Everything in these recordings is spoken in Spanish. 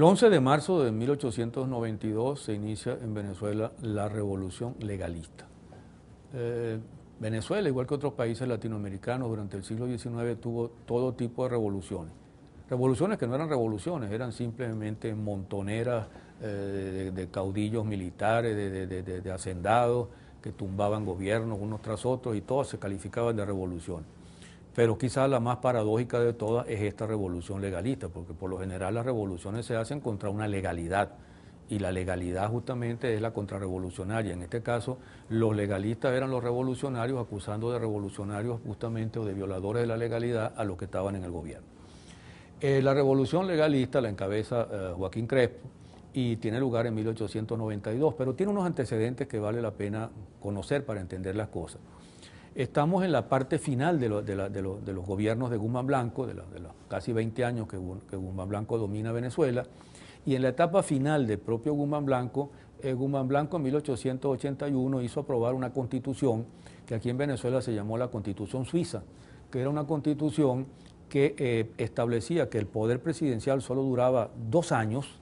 El 11 de marzo de 1892 se inicia en Venezuela la revolución legalista. Eh, Venezuela, igual que otros países latinoamericanos, durante el siglo XIX tuvo todo tipo de revoluciones. Revoluciones que no eran revoluciones, eran simplemente montoneras eh, de, caudillos militares, de, hacendados, que tumbaban gobiernos unos tras otros y todos se calificaban de revoluciones. Pero quizás la más paradójica de todas es esta revolución legalista, porque por lo general las revoluciones se hacen contra una legalidad y la legalidad justamente es la contrarrevolucionaria. En este caso, los legalistas eran los revolucionarios acusando de revolucionarios justamente o de violadores de la legalidad a los que estaban en el gobierno. Eh, la revolución legalista la encabeza eh, Joaquín Crespo y tiene lugar en 1892, pero tiene unos antecedentes que vale la pena conocer para entender las cosas. Estamos en la parte final de, los gobiernos de Guzmán Blanco, de, los casi 20 años que, Guzmán Blanco domina Venezuela, y en la etapa final del propio Guzmán Blanco, eh, Guzmán Blanco en 1881 hizo aprobar una constitución que aquí en Venezuela se llamó la Constitución Suiza, que era una constitución que eh, establecía que el poder presidencial solo duraba dos años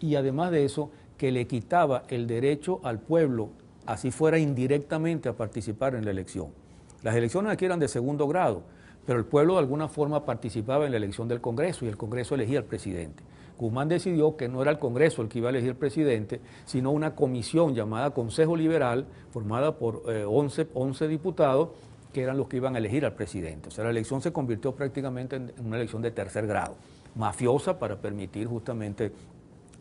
y además de eso que le quitaba el derecho al pueblo, así fuera indirectamente, a participar en la elección. Las elecciones aquí eran de segundo grado, pero el pueblo de alguna forma participaba en la elección del Congreso y el Congreso elegía al presidente. Guzmán decidió que no era el Congreso el que iba a elegir al presidente, sino una comisión llamada Consejo Liberal, formada por 11 eh, diputados, que eran los que iban a elegir al presidente. O sea, la elección se convirtió prácticamente en una elección de tercer grado, mafiosa para permitir justamente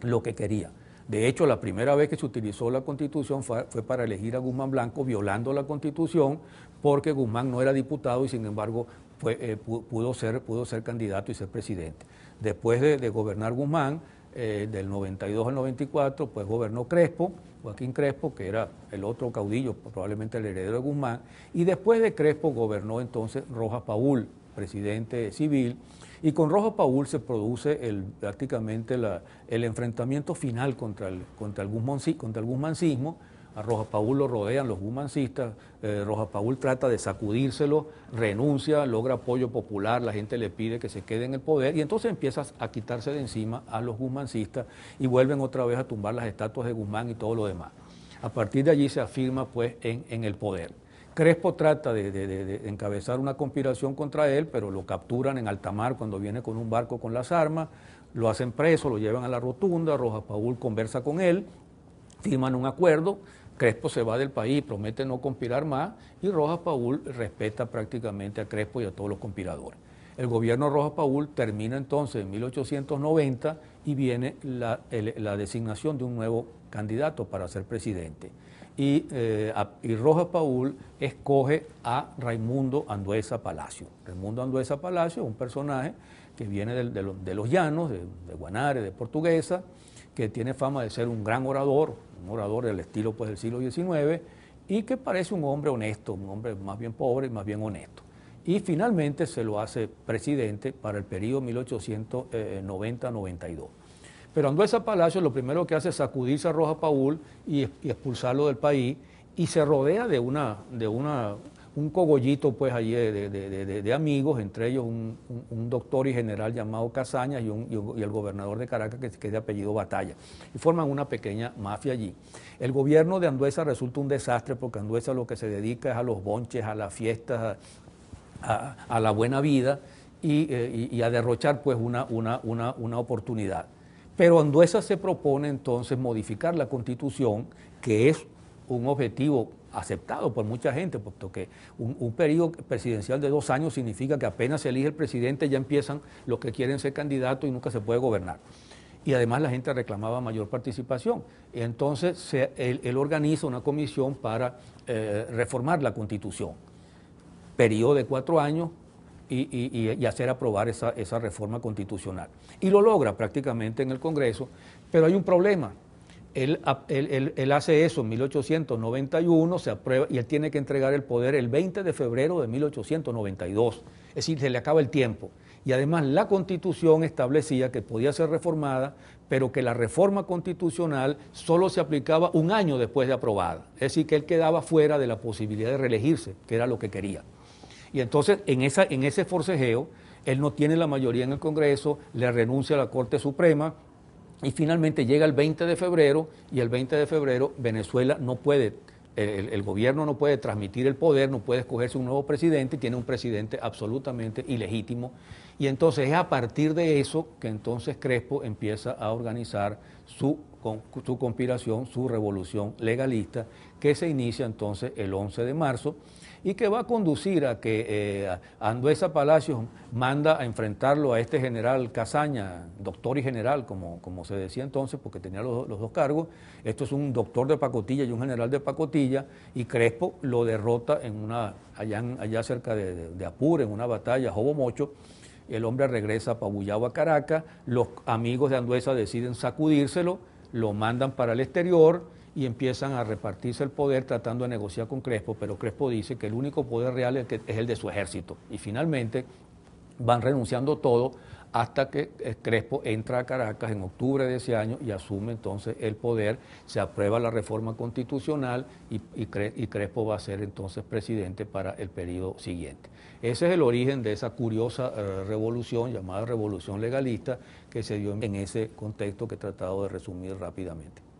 lo que quería. De hecho, la primera vez que se utilizó la constitución fue, para elegir a Guzmán Blanco, violando la constitución, porque Guzmán no era diputado y sin embargo eh, pudo, ser, candidato y ser presidente. Después de, gobernar Guzmán, eh, del 92 al 94, pues gobernó Crespo, Joaquín Crespo, que era el otro caudillo, probablemente el heredero de Guzmán, y después de Crespo gobernó entonces Rojas Paul, presidente civil, y con Rojo Paul se produce el, prácticamente el enfrentamiento final contra el, contra contra guzmancismo. A Roja Paul lo rodean los guzmancistas, eh, Roja Paul trata de sacudírselo, renuncia, logra apoyo popular, la gente le pide que se quede en el poder y entonces empiezas a quitarse de encima a los guzmancistas y vuelven otra vez a tumbar las estatuas de Guzmán y todo lo demás. A partir de allí se afirma pues en, en el poder. Crespo trata de, encabezar una conspiración contra él, pero lo capturan en alta mar cuando viene con un barco con las armas, lo hacen preso, lo llevan a la rotunda, Rojas Paul conversa con él, firman un acuerdo, Crespo se va del país, promete no conspirar más y Rojas Paul respeta prácticamente a Crespo y a todos los conspiradores. El gobierno de Rojas Paul termina entonces en 1890 y viene la designación de un nuevo candidato para ser presidente y, eh, Rojas Paul escoge a Raimundo Anduesa Palacio. Raimundo Anduesa Palacio es un personaje que viene de, los llanos, de, de, Guanare, de Portuguesa, que tiene fama de ser un gran orador, un orador del estilo pues, del siglo XIX, y que parece un hombre honesto, un hombre más bien pobre y más bien honesto. Y finalmente se lo hace presidente para el periodo 1890-92. Pero Andueza Palacio lo primero que hace es sacudirse a Roja Paul y, expulsarlo del país y se rodea de una, un cogollito pues allí eh, de, amigos, entre ellos un, doctor y general llamado Casañas y, el gobernador de Caracas que, que, es de apellido Batalla, y forman una pequeña mafia allí. El gobierno de Anduesa resulta un desastre porque Anduesa lo que se dedica es a los bonches, a las fiestas, a, la buena vida eh, y, a derrochar pues una oportunidad. Pero Anduesa se propone entonces modificar la constitución, que es un objetivo aceptado por mucha gente, puesto que un, período periodo presidencial de dos años significa que apenas se elige el presidente ya empiezan los que quieren ser candidatos y nunca se puede gobernar. Y además la gente reclamaba mayor participación. Entonces él, organiza una comisión para eh, reformar la constitución. Periodo de cuatro años y, hacer aprobar esa, reforma constitucional. Y lo logra prácticamente en el Congreso, pero hay un problema. Él, él, hace eso en 1891, se aprueba y él tiene que entregar el poder el 20 de febrero de 1892. Es decir, se le acaba el tiempo. Y además la constitución establecía que podía ser reformada, pero que la reforma constitucional solo se aplicaba un año después de aprobada. Es decir, que él quedaba fuera de la posibilidad de reelegirse, que era lo que quería. Y entonces, en, ese forcejeo, él no tiene la mayoría en el Congreso, le renuncia a la Corte Suprema, y finalmente llega el 20 de febrero y el 20 de febrero Venezuela no puede, el, gobierno no puede transmitir el poder, no puede escogerse un nuevo presidente, tiene un presidente absolutamente ilegítimo. Y entonces es a partir de eso que entonces Crespo empieza a organizar su, su conspiración, su revolución legalista, que se inicia entonces el 11 de marzo y que va a conducir a que eh, Anduesa Palacios manda a enfrentarlo a este general Casaña, doctor y general, como, como se decía entonces, porque tenía los, dos cargos. Esto es un doctor de pacotilla y un general de pacotilla, y Crespo lo derrota en una, allá, allá cerca de, de, Apure, en una batalla, Jobo Mocho el hombre regresa apabullado a Caracas, los amigos de Anduesa deciden sacudírselo, lo mandan para el exterior, y empiezan a repartirse el poder tratando de negociar con Crespo, pero Crespo dice que el único poder real es el de su ejército. Y finalmente van renunciando todo hasta que eh, Crespo entra a Caracas en octubre de ese año y asume entonces el poder, se aprueba la reforma constitucional y, Crespo va a ser entonces presidente para el periodo siguiente. Ese es el origen de esa curiosa eh, revolución llamada revolución legalista que se dio en ese contexto que he tratado de resumir rápidamente.